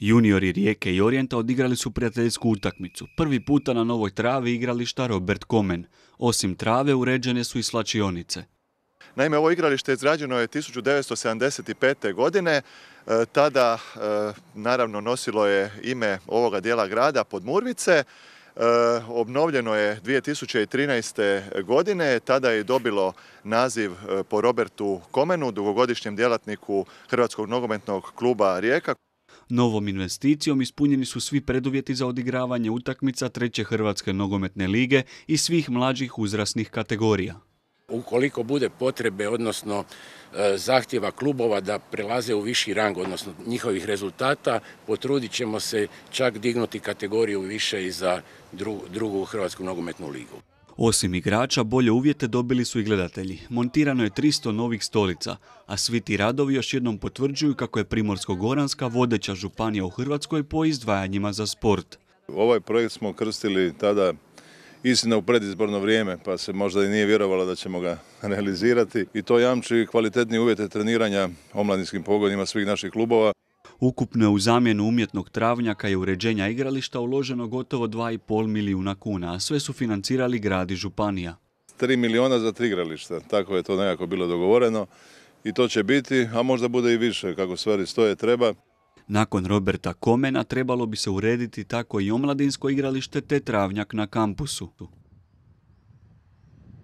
Juniori Rijeke i Orijenta odigrali su prijateljsku utakmicu. Prvi puta na novoj travi igrališta Robert Komen. Osim trave uređene su i slačionice. Naime, ovo igralište izrađeno je 1975. godine. E, tada, e, naravno, nosilo je ime ovoga dijela grada Podmurvice. E, obnovljeno je 2013. godine, tada je dobilo naziv po Robertu Komenu, dugogodišnjem djelatniku Hrvatskog nogometnog kluba Rijeka. Novom investicijom ispunjeni su svi preduvjeti za odigravanje utakmica Treće Hrvatske nogometne lige i svih mlađih uzrasnih kategorija. Ukoliko bude potrebe, odnosno e, zahtjeva klubova da prelaze u viši rang, odnosno njihovih rezultata, potrudit ćemo se čak dignuti kategoriju više i za drugu Hrvatsku nogometnu ligu. Osim igrača, bolje uvjete dobili su i gledatelji. Montirano je 300 novih stolica, a svi ti radovi još jednom potvrđuju kako je Primorsko-Goranska vodeća županija u Hrvatskoj po izdvajanjima za sport. Ovaj projekt smo krstili tada istina u predizborno vrijeme, pa se možda i nije vjerovalo da ćemo ga realizirati. I to jamči kvalitetni uvjete treniranja omladinskim pogonima svih naših klubova. Ukupno je u zamjenu umjetnog travnjaka i uređenja igrališta uloženo gotovo 2,5 milijuna kuna, a sve su financirali grad i županija. 3 milijuna za tri igrališta, tako je to nekako bilo dogovoreno i to će biti, a možda bude i više, kako stvari stoje treba. Nakon Roberta Komena trebalo bi se urediti tako i omladinsko igralište te travnjak na kampusu.